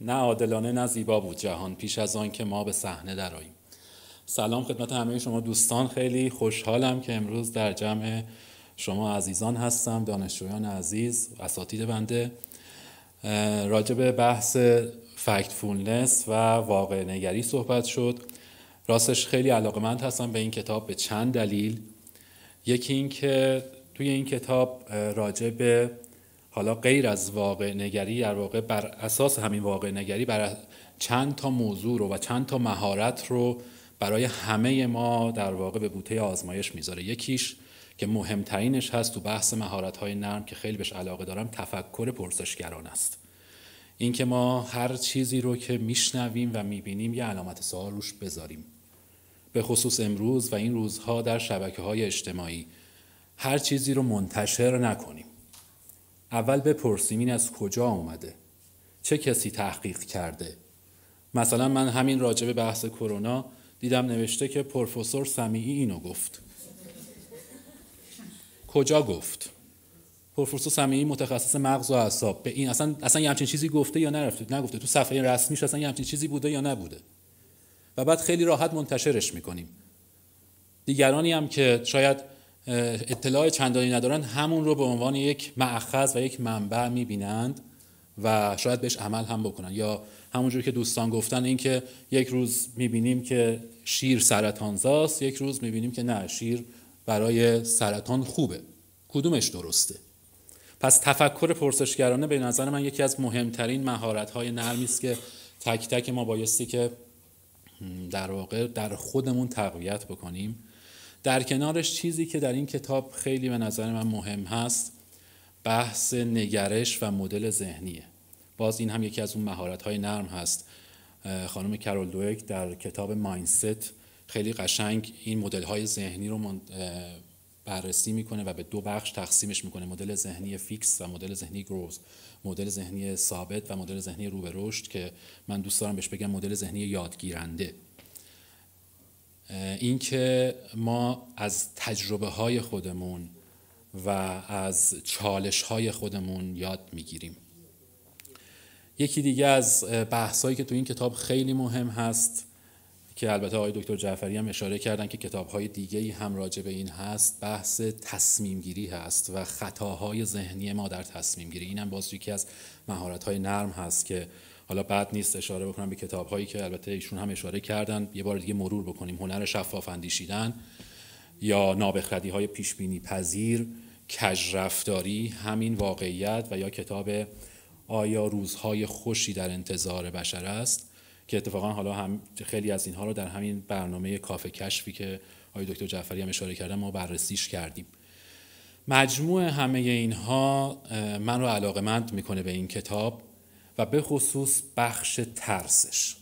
نه عادلانه نه زیبا بود جهان پیش از آن که ما به صحنه دراییم. سلام خدمت همه شما دوستان خیلی خوشحالم که امروز در جمع شما عزیزان هستم دانشجویان عزیز اساتید بنده راجع به بحث فکت فولنس و واقع نگری صحبت شد راستش خیلی علاقمند هستم به این کتاب به چند دلیل یکی اینکه توی این کتاب راجع به حالا غیر از واقع نگری در واقع بر اساس همین واقع نگری بر چند تا موضوع رو و چند تا مهارت رو برای همه ما در واقع به بوته آزمایش میذاره یکیش که مهمترینش هست تو بحث مهارت های نرم که خیلی بهش علاقه دارم تفکر پرسشگران است اینکه ما هر چیزی رو که میشنویم و میبینیم یه علامت سوال روش بذاریم به خصوص امروز و این روزها در شبکه های اجتماعی هر چیزی رو منتشر نکنیم اول بپرسیم این از کجا آمده چه کسی تحقیق کرده مثلا من همین راجع بحث کرونا دیدم نوشته که پروفسور سمیعی اینو گفت کجا گفت پروفسور سمیعی متخصص مغز و اعصاب به این اصلا اصلا یه همچین چیزی گفته یا نرفته نگفته تو صفحه رسمیش اصلا یه همچین چیزی بوده یا نبوده و بعد خیلی راحت منتشرش میکنیم دیگرانی هم که شاید اطلاع چندانی ندارن همون رو به عنوان یک معخذ و یک منبع میبینند و شاید بهش عمل هم بکنن یا همونجور که دوستان گفتن اینکه یک روز میبینیم که شیر سرطانزاست یک روز میبینیم که نه شیر برای سرطان خوبه کدومش درسته پس تفکر پرسشگرانه به نظر من یکی از مهمترین مهارت‌های نرمی است که تک تک ما بایستی که در واقع در خودمون تقویت بکنیم در کنارش چیزی که در این کتاب خیلی به نظر من مهم هست بحث نگرش و مدل ذهنیه باز این هم یکی از اون مهارت های نرم هست خانم کرول دویک در کتاب ماینست خیلی قشنگ این مدل های ذهنی رو بررسی میکنه و به دو بخش تقسیمش میکنه مدل ذهنی فیکس و مدل ذهنی گروز مدل ذهنی ثابت و مدل ذهنی رو که من دوست دارم بهش بگم مدل ذهنی یادگیرنده اینکه ما از تجربه های خودمون و از چالش های خودمون یاد میگیریم یکی دیگه از بحث هایی که تو این کتاب خیلی مهم هست که البته آقای دکتر جعفری هم اشاره کردن که کتاب های دیگه هم راجع به این هست بحث تصمیم گیری هست و خطاهای ذهنی ما در تصمیم گیری هم باز یکی از مهارت های نرم هست که حالا بعد نیست اشاره بکنم به کتاب هایی که البته ایشون هم اشاره کردن یه بار دیگه مرور بکنیم هنر شفاف اندیشیدن یا نابخردی های پیش بینی پذیر کژرفتاری همین واقعیت و یا کتاب آیا روزهای خوشی در انتظار بشر است که اتفاقا حالا هم خیلی از اینها رو در همین برنامه کافه کشفی که آقای دکتر جعفری هم اشاره کردن ما بررسیش کردیم مجموع همه اینها من رو علاقمند میکنه به این کتاب و به خصوص بخش ترسش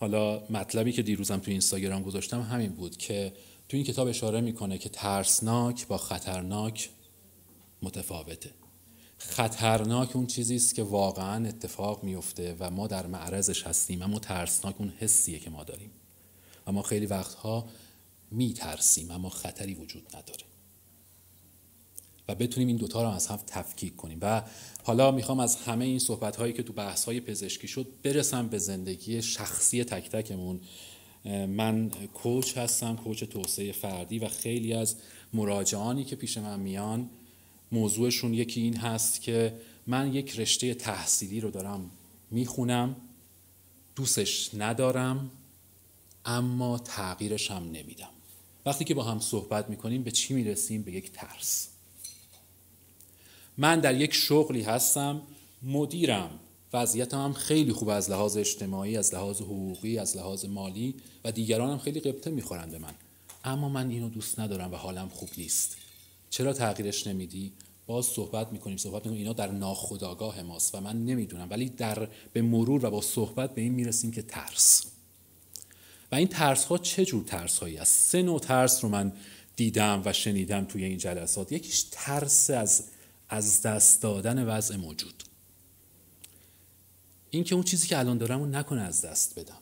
حالا مطلبی که دیروزم تو اینستاگرام گذاشتم همین بود که تو این کتاب اشاره میکنه که ترسناک با خطرناک متفاوته خطرناک اون چیزی است که واقعا اتفاق میفته و ما در معرضش هستیم اما ترسناک اون حسیه که ما داریم و ما خیلی وقتها میترسیم اما خطری وجود نداره و بتونیم این دوتا رو از هم تفکیک کنیم و حالا میخوام از همه این صحبت هایی که تو بحث های پزشکی شد برسم به زندگی شخصی تک تکمون من کوچ هستم کوچ توسعه فردی و خیلی از مراجعانی که پیش من میان موضوعشون یکی این هست که من یک رشته تحصیلی رو دارم میخونم دوستش ندارم اما تغییرش هم نمیدم وقتی که با هم صحبت میکنیم به چی میرسیم به یک ترس من در یک شغلی هستم مدیرم وضعیتم هم خیلی خوب از لحاظ اجتماعی از لحاظ حقوقی از لحاظ مالی و دیگران هم خیلی قبطه میخورن به من اما من اینو دوست ندارم و حالم خوب نیست چرا تغییرش نمیدی باز صحبت میکنیم صحبت میکنیم اینا در ناخودآگاه ماست و من نمیدونم ولی در به مرور و با صحبت به این میرسیم که ترس و این ترس ها چه جور ترس هایی است سه نوع ترس رو من دیدم و شنیدم توی این جلسات یکیش ترس از از دست دادن وضع موجود این که اون چیزی که الان دارم رو نکنه از دست بدم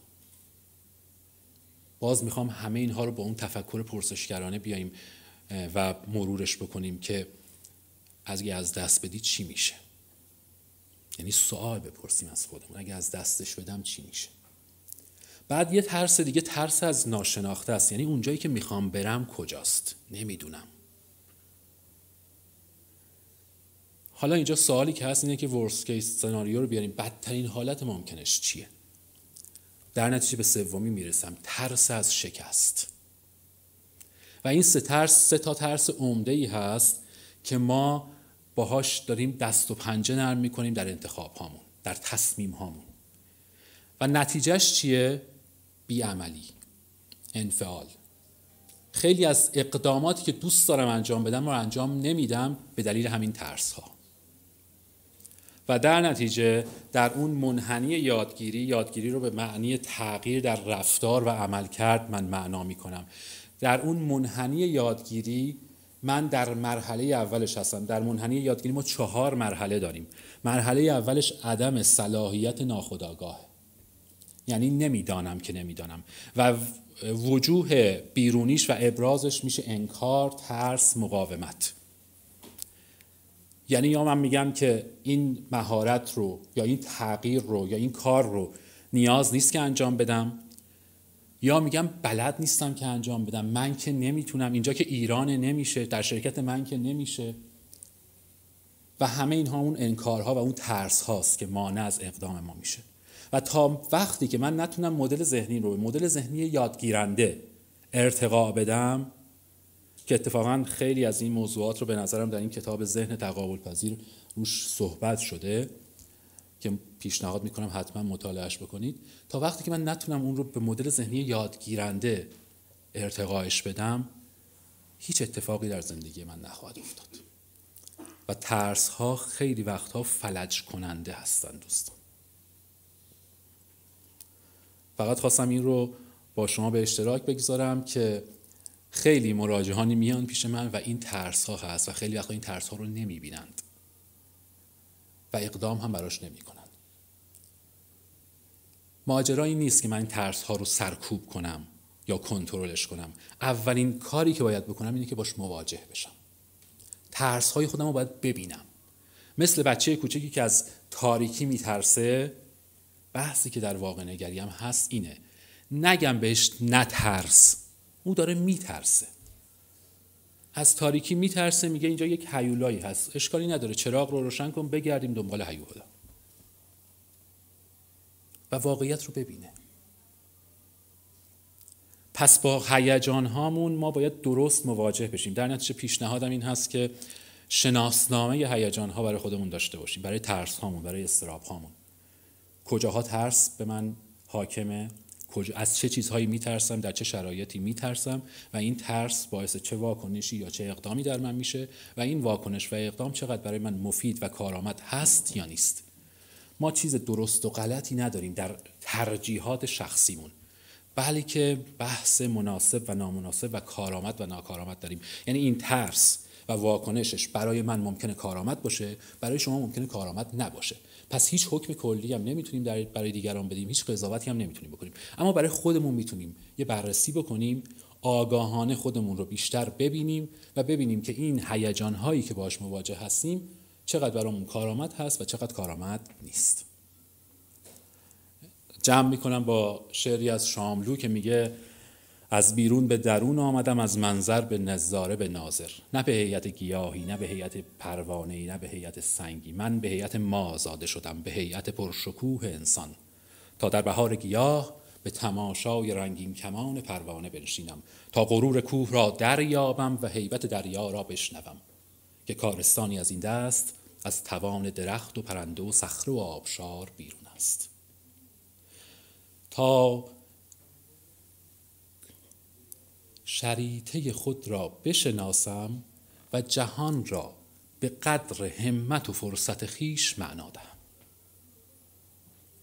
باز میخوام همه اینها رو با اون تفکر پرسشگرانه بیایم و مرورش بکنیم که اگه از دست بدی چی میشه یعنی سوال بپرسیم از خودمون اگه از دستش بدم چی میشه بعد یه ترس دیگه ترس از ناشناخته است یعنی اونجایی که میخوام برم کجاست نمیدونم حالا اینجا سوالی که هست اینه که ورست کیس سناریو رو بیاریم بدترین حالت ممکنش چیه در نتیجه به سومی میرسم ترس از شکست و این سه ترس سه تا ترس عمده ای هست که ما باهاش داریم دست و پنجه نرم میکنیم در انتخاب هامون در تصمیم هامون و نتیجهش چیه بیعملی انفعال خیلی از اقداماتی که دوست دارم انجام بدم رو انجام نمیدم به دلیل همین ترس ها و در نتیجه در اون منحنی یادگیری یادگیری رو به معنی تغییر در رفتار و عمل کرد من معنا می کنم در اون منحنی یادگیری من در مرحله اولش هستم در منحنی یادگیری ما چهار مرحله داریم مرحله اولش عدم صلاحیت ناخودآگاه یعنی نمیدانم که نمیدانم و وجوه بیرونیش و ابرازش میشه انکار ترس مقاومت یعنی یا من میگم که این مهارت رو یا این تغییر رو یا این کار رو نیاز نیست که انجام بدم یا میگم بلد نیستم که انجام بدم من که نمیتونم اینجا که ایرانه نمیشه در شرکت من که نمیشه و همه اینها اون انکارها و اون ترس هاست که مانع از اقدام ما میشه و تا وقتی که من نتونم مدل ذهنی رو به مدل ذهنی یادگیرنده ارتقا بدم که اتفاقا خیلی از این موضوعات رو به نظرم در این کتاب ذهن تقابل پذیر روش صحبت شده که پیشنهاد میکنم حتما مطالعهش بکنید تا وقتی که من نتونم اون رو به مدل ذهنی یادگیرنده ارتقایش بدم هیچ اتفاقی در زندگی من نخواهد افتاد و ترس ها خیلی وقتها فلج کننده هستن دوستان فقط خواستم این رو با شما به اشتراک بگذارم که خیلی مراجعانی میان پیش من و این ترس ها هست و خیلی وقتا این ترس ها رو نمی بینند و اقدام هم براش نمی کنند ماجرایی نیست که من ترس ها رو سرکوب کنم یا کنترلش کنم اولین کاری که باید بکنم اینه که باش مواجه بشم ترس های خودم رو باید ببینم مثل بچه کوچکی که از تاریکی میترسه بحثی که در واقع نگریم هست اینه نگم بهش نترس او داره میترسه از تاریکی میترسه میگه اینجا یک هیولایی هست اشکالی نداره چراغ رو روشن کن بگردیم دنبال هیولا و واقعیت رو ببینه پس با هیجان هامون ما باید درست مواجه بشیم در نتیجه پیشنهادم این هست که شناسنامه هیجان ها برای خودمون داشته باشیم برای ترس هامون برای استراب هامون کجاها ترس به من حاکمه از چه چیزهایی میترسم در چه شرایطی میترسم و این ترس باعث چه واکنشی یا چه اقدامی در من میشه و این واکنش و اقدام چقدر برای من مفید و کارآمد هست یا نیست ما چیز درست و غلطی نداریم در ترجیحات شخصیمون بلکه بحث مناسب و نامناسب و کارآمد و ناکارآمد داریم یعنی این ترس و واکنشش برای من ممکنه کارآمد باشه برای شما ممکنه کارآمد نباشه پس هیچ حکم کلی هم نمیتونیم برای دیگران بدیم هیچ قضاوتی هم نمیتونیم بکنیم اما برای خودمون میتونیم یه بررسی بکنیم آگاهانه خودمون رو بیشتر ببینیم و ببینیم که این هیجان هایی که باش مواجه هستیم چقدر برامون کارآمد هست و چقدر کارآمد نیست جمع میکنم با شعری از شاملو که میگه از بیرون به درون آمدم از منظر به نظاره به ناظر نه به هیئت گیاهی نه به هیئت پروانه‌ای نه به هیئت سنگی من به هیئت ما زاده شدم به هیئت پرشکوه انسان تا در بهار گیاه به تماشای رنگین کمان پروانه بنشینم تا غرور کوه را دریابم و هیبت دریا را بشنوم که کارستانی از این دست از توان درخت و پرنده و صخره و آبشار بیرون است تا شریطه خود را بشناسم و جهان را به قدر همت و فرصت خیش معنا دهم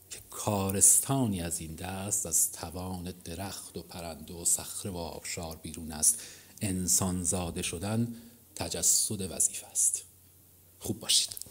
که کارستانی از این دست از توان درخت و پرنده و صخره و آبشار بیرون است انسان زاده شدن تجسد وظیفه است خوب باشید